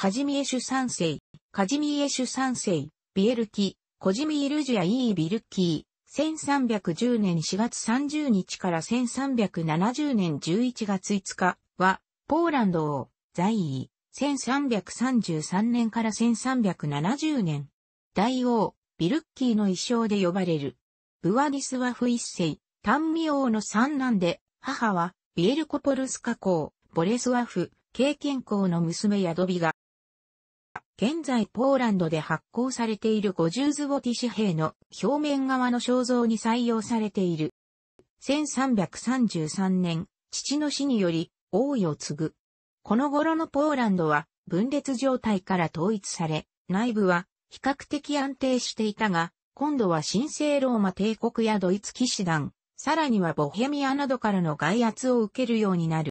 カジミエシュ三世、カジミエシュ三世、ビエルキ、コジミエルジュアイービルキー、1310年4月30日から1370年11月5日は、ポーランド王、在位、1333年から1370年、大王、ビルッキーの衣装で呼ばれる。ブワディスワフ一世、タンミ王の三男で、母は、ビエルコポルスカ公、ボレスワフ、経験校の娘ヤドビガ、現在ポーランドで発行されている50ズボティ紙幣の表面側の肖像に採用されている。1333年、父の死により王位を継ぐ。この頃のポーランドは分裂状態から統一され、内部は比較的安定していたが、今度は神聖ローマ帝国やドイツ騎士団、さらにはボヘミアなどからの外圧を受けるようになる。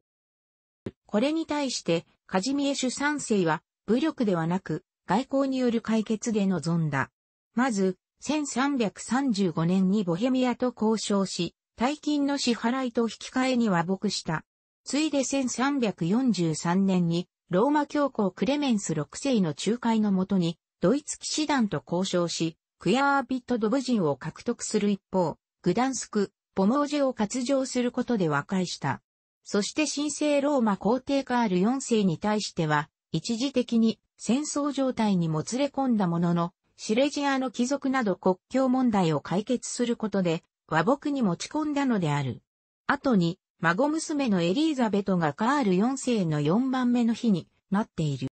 これに対して、カジミエシュ3世は武力ではなく、外交による解決で臨んだ。まず、1335年にボヘミアと交渉し、大金の支払いと引き換えに和睦した。ついで1343年に、ローマ教皇クレメンス6世の仲介のもとに、ドイツ騎士団と交渉し、クヤービット・ドブ人を獲得する一方、グダンスク、ポモージェを割譲することで和解した。そして神聖ローマ皇帝カール4世に対しては、一時的に戦争状態にもつれ込んだものの、シレジアの貴族など国境問題を解決することで和睦に持ち込んだのである。後に、孫娘のエリーザベトがカール4世の4番目の日になっている。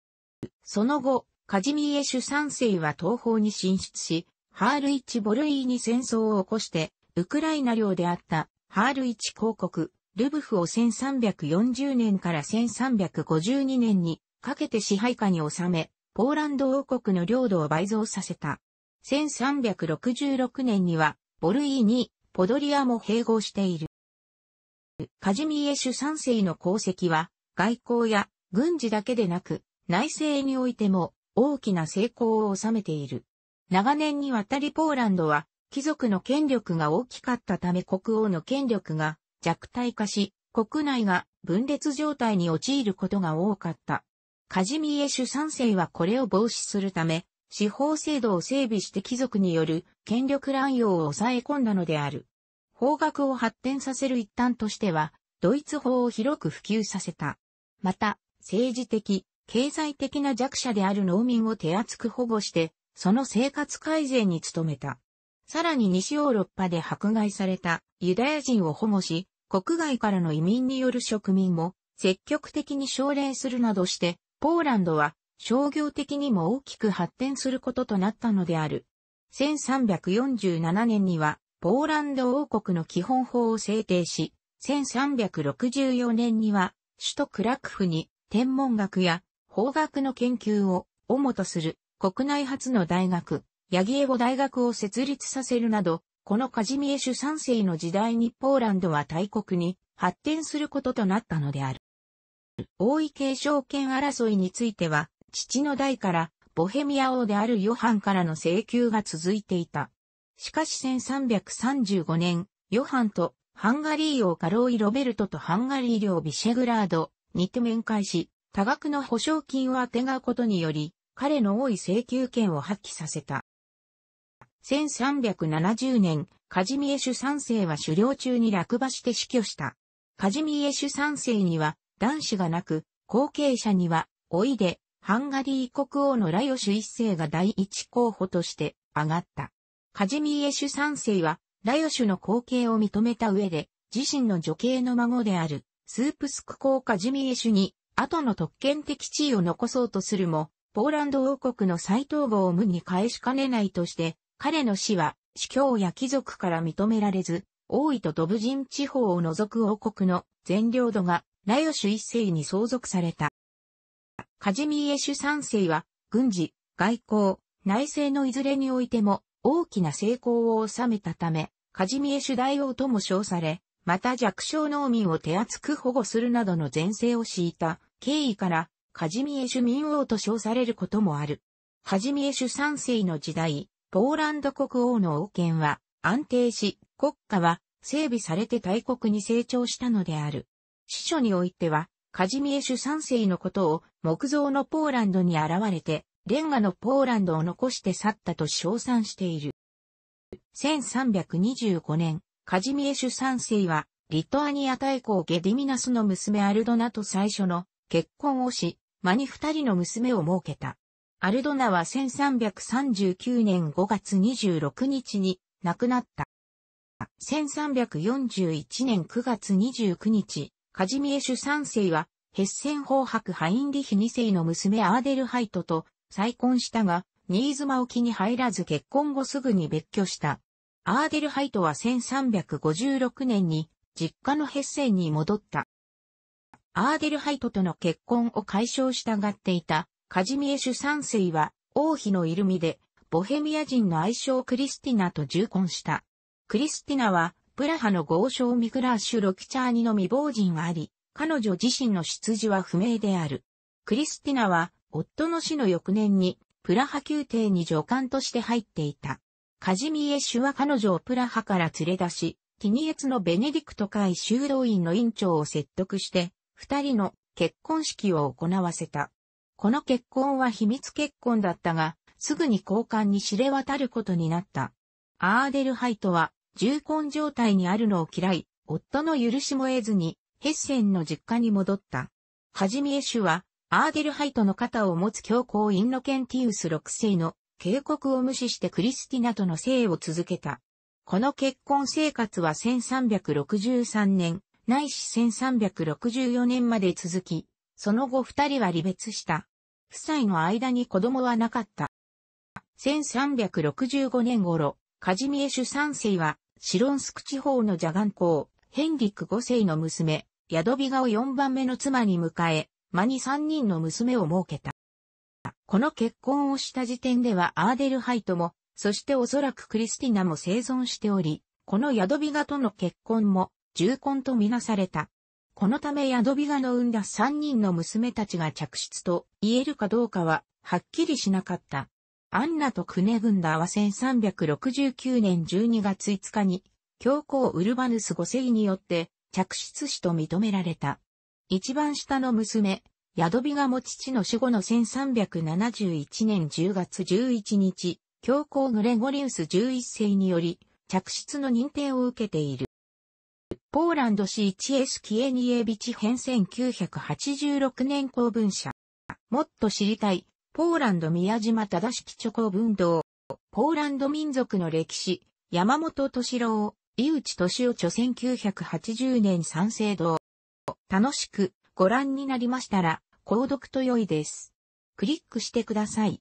その後、カジミエシュ3世は東方に進出し、ハールイチ・ボルイーに戦争を起こして、ウクライナ領であったハールイチ公国、ルブフを1340年から1352年にかけて支配下に収め、ポーランド王国の領土を倍増させた。1366年には、ボルイーにポドリアも併合している。カジミエシュ三世の功績は、外交や軍事だけでなく、内政においても大きな成功を収めている。長年にわたりポーランドは、貴族の権力が大きかったため国王の権力が弱体化し、国内が分裂状態に陥ることが多かった。カジミエ主産世はこれを防止するため、司法制度を整備して貴族による権力乱用を抑え込んだのである。法学を発展させる一端としては、ドイツ法を広く普及させた。また、政治的、経済的な弱者である農民を手厚く保護して、その生活改善に努めた。さらに西ヨーロッパで迫害されたユダヤ人を保護し、国外からの移民による植民も積極的に奨励するなどして、ポーランドは商業的にも大きく発展することとなったのである。1347年には、ポーランド王国の基本法を制定し、1364年には、首都クラクフに天文学や法学の研究を主とする国内初の大学、ヤギエゴ大学を設立させるなど、このカジミエシュ三世の時代にポーランドは大国に発展することとなったのである。王位継承権争いについては、父の代からボヘミア王であるヨハンからの請求が続いていた。しかし1335年、ヨハンとハンガリー王カロイ・ロベルトとハンガリー領ビシェグラードにて面会し、多額の保証金をあてがうことにより、彼の多い請求権を発揮させた。1370年、カジミエシュ三世は狩猟中に落馬して死去した。カジミエシュ三世には男子がなく、後継者には、おいで、ハンガリー国王のラヨシュ一世が第一候補として上がった。カジミエシュ三世は、ラヨシュの後継を認めた上で、自身の女系の孫である、スープスク公カジミエシュに、後の特権的地位を残そうとするも、ポーランド王国の再統合を無に返しかねないとして、彼の死は、司教や貴族から認められず、大井とドブ人地方を除く王国の全領土がナヨシュ一世に相続された。カジミエシュ三世は軍事、外交、内政のいずれにおいても大きな成功を収めたため、カジミエシュ大王とも称され、また弱小農民を手厚く保護するなどの前世を敷いた経緯から、カジミエシュ民王と称されることもある。カジミエシュ三世の時代、ポーランド国王の王権は安定し、国家は整備されて大国に成長したのである。司書においては、カジミエシュ三世のことを木造のポーランドに現れて、レンガのポーランドを残して去ったと称賛している。1325年、カジミエシュ三世は、リトアニア大公ゲディミナスの娘アルドナと最初の結婚をし、間に二人の娘を設けた。アルドナは1339年5月26日に亡くなった。1341年9月29日、カジミエシュ3世は、ヘッセン法白ハインリヒ2世の娘アーデルハイトと再婚したが、新妻沖に入らず結婚後すぐに別居した。アーデルハイトは1356年に実家のヘッセンに戻った。アーデルハイトとの結婚を解消したがっていたカジミエシュ三世は、王妃のイルミで、ボヘミア人の愛称クリスティナと重婚した。クリスティナは、プラハの豪商ミクラーシュ・ロキチャーニの未亡人があり、彼女自身の出自は不明である。クリスティナは、夫の死の翌年に、プラハ宮廷に助官として入っていた。カジミエシュは彼女をプラハから連れ出し、ティニエツのベネディクト会修道院の院長を説得して、二人の結婚式を行わせた。この結婚は秘密結婚だったが、すぐに交換に知れ渡ることになった。アーデルハイトは、重婚状態にあるのを嫌い、夫の許しも得ずに、ヘッセンの実家に戻った。はじみエシュは、アーデルハイトの肩を持つ教皇インロケンティウス6世の警告を無視してクリスティナとの生を続けた。この結婚生活は1363年、ないし1364年まで続き、その後二人は離別した。夫妻の間に子供はなかった。1365年頃、カジミエシュ三世は、シロンスク地方のジャガン公、ヘンリック五世の娘、ヤドビガを4番目の妻に迎え、間に3人の娘を設けた。この結婚をした時点ではアーデルハイトも、そしておそらくクリスティナも生存しており、このヤドビガとの結婚も、重婚とみなされた。このためヤドビガの生んだ3人の娘たちが嫡出と言えるかどうかは、はっきりしなかった。アンナとクネグンダは1369年12月5日に、教皇ウルバヌス5世によって、嫡出子と認められた。一番下の娘、ヤドビガも父の死後の1371年10月11日、教皇グレゴリウス11世により、嫡出の認定を受けている。ポーランド市一 s キエニエビチ編1986年公文社。もっと知りたい。ポーランド宮島正しき著公文堂。ポーランド民族の歴史。山本敏郎。井内敏夫著1980年三省堂。楽しくご覧になりましたら、購読と良いです。クリックしてください。